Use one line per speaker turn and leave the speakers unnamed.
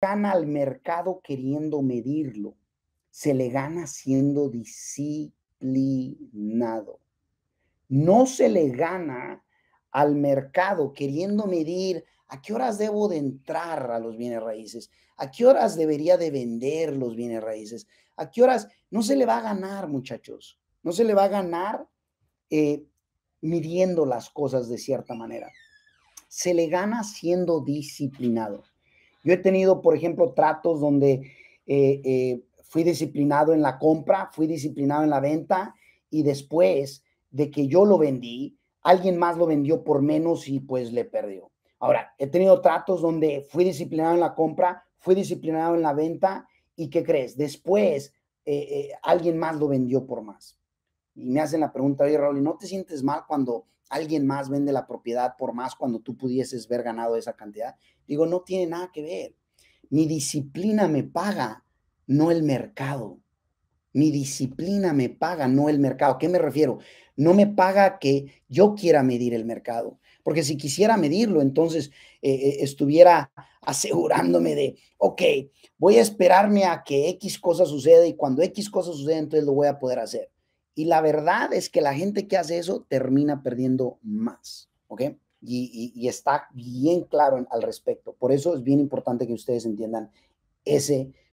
gana al mercado queriendo medirlo, se le gana siendo disciplinado. No se le gana al mercado queriendo medir a qué horas debo de entrar a los bienes raíces, a qué horas debería de vender los bienes raíces, a qué horas no se le va a ganar, muchachos, no se le va a ganar eh, midiendo las cosas de cierta manera. Se le gana siendo disciplinado. Yo he tenido, por ejemplo, tratos donde eh, eh, fui disciplinado en la compra, fui disciplinado en la venta y después de que yo lo vendí, alguien más lo vendió por menos y pues le perdió. Ahora, he tenido tratos donde fui disciplinado en la compra, fui disciplinado en la venta y ¿qué crees? Después eh, alguien más lo vendió por más y me hacen la pregunta, oye Raúl, ¿no te sientes mal cuando alguien más vende la propiedad por más cuando tú pudieses ver ganado esa cantidad? Digo, no tiene nada que ver. Mi disciplina me paga, no el mercado. Mi disciplina me paga, no el mercado. ¿A qué me refiero? No me paga que yo quiera medir el mercado. Porque si quisiera medirlo, entonces eh, eh, estuviera asegurándome de, ok, voy a esperarme a que X cosa suceda y cuando X cosa suceda, entonces lo voy a poder hacer. Y la verdad es que la gente que hace eso termina perdiendo más, ¿ok? Y, está bien claro al respecto. Por eso es bien importante que ustedes entiendan ese